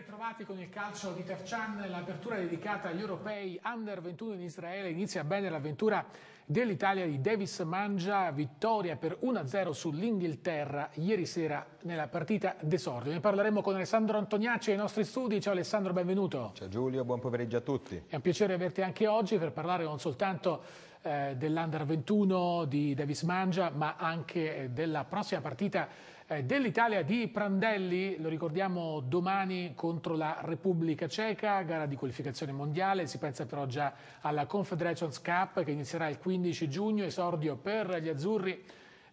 ritrovati con il calcio di Tercian, l'apertura dedicata agli europei under 21 in Israele inizia bene l'avventura dell'Italia di Davis Mangia, vittoria per 1-0 sull'Inghilterra ieri sera nella partita d'esordio. Ne parleremo con Alessandro Antoniacci ai nostri studi. Ciao Alessandro, benvenuto. Ciao Giulio, buon pomeriggio a tutti. È un piacere averti anche oggi per parlare non soltanto eh, dell'Under 21 di Davis Mangia, ma anche eh, della prossima partita eh, dell'Italia di Prandelli, lo ricordiamo domani contro la Repubblica Ceca, gara di qualificazione mondiale, si pensa però già alla Confederations Cup che inizierà il 15 giugno, esordio per gli azzurri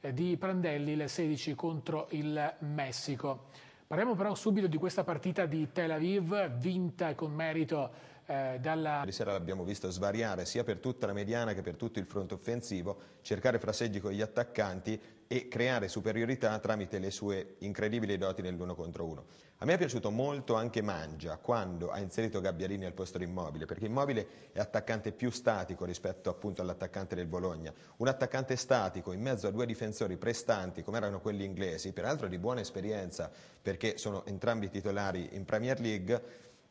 eh, di Prandelli, il 16 contro il Messico. Parliamo però subito di questa partita di Tel Aviv, vinta con merito eh, dalla... Ieri sera l'abbiamo visto svariare sia per tutta la mediana che per tutto il fronte offensivo, cercare fraseggi con gli attaccanti e creare superiorità tramite le sue incredibili doti nell'uno contro uno. A me è piaciuto molto anche Mangia quando ha inserito Gabbiarini al posto di Immobile, perché Immobile è attaccante più statico rispetto appunto all'attaccante del Bologna. Un attaccante statico in mezzo a due difensori prestanti come erano quelli inglesi, peraltro di buona esperienza perché sono entrambi titolari in Premier League,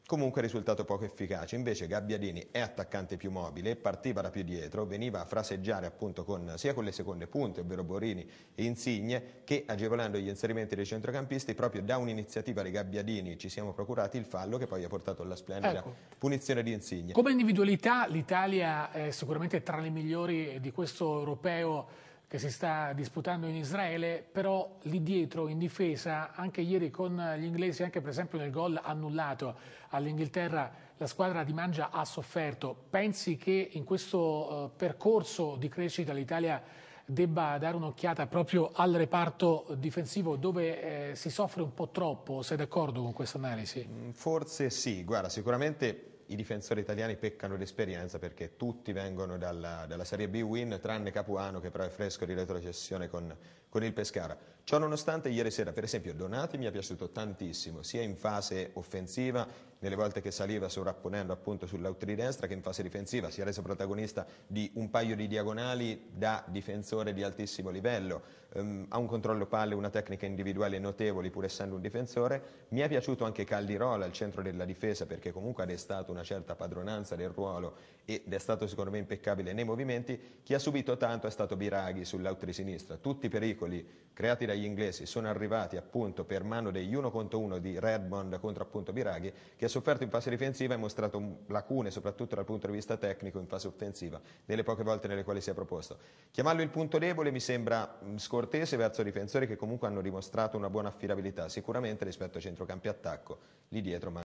Comunque risultato poco efficace, invece Gabbiadini è attaccante più mobile, partiva da più dietro, veniva a fraseggiare appunto con, sia con le seconde punte, ovvero Borini e Insigne, che agevolando gli inserimenti dei centrocampisti, proprio da un'iniziativa di Gabbiadini ci siamo procurati il fallo che poi ha portato alla splendida ecco. punizione di Insigne. Come individualità l'Italia è sicuramente tra le migliori di questo europeo che si sta disputando in Israele, però lì dietro in difesa, anche ieri con gli inglesi, anche per esempio nel gol annullato all'Inghilterra, la squadra di Mangia ha sofferto. Pensi che in questo eh, percorso di crescita l'Italia debba dare un'occhiata proprio al reparto difensivo dove eh, si soffre un po' troppo, sei d'accordo con questa analisi? Mm, forse sì, guarda, sicuramente i difensori italiani peccano d'esperienza perché tutti vengono dalla, dalla Serie B win, tranne Capuano che però è fresco di retrocessione con, con il Pescara. Ciò nonostante ieri sera, per esempio, Donati mi è piaciuto tantissimo, sia in fase offensiva nelle volte che saliva sovrapponendo appunto destra che in fase difensiva si è reso protagonista di un paio di diagonali da difensore di altissimo livello, um, ha un controllo palle, una tecnica individuale notevole pur essendo un difensore, mi è piaciuto anche Caldirola al centro della difesa perché comunque ha destato una certa padronanza del ruolo ed è stato secondo me impeccabile nei movimenti, chi ha subito tanto è stato Biraghi sinistra tutti i pericoli creati dagli inglesi sono arrivati appunto per mano degli uno contro uno di Redmond contro appunto Biraghi che sofferto in fase difensiva e mostrato lacune, soprattutto dal punto di vista tecnico, in fase offensiva, nelle poche volte nelle quali si è proposto. Chiamarlo il punto debole mi sembra scortese verso difensori che comunque hanno dimostrato una buona affidabilità, sicuramente rispetto a centrocampi attacco, lì dietro ma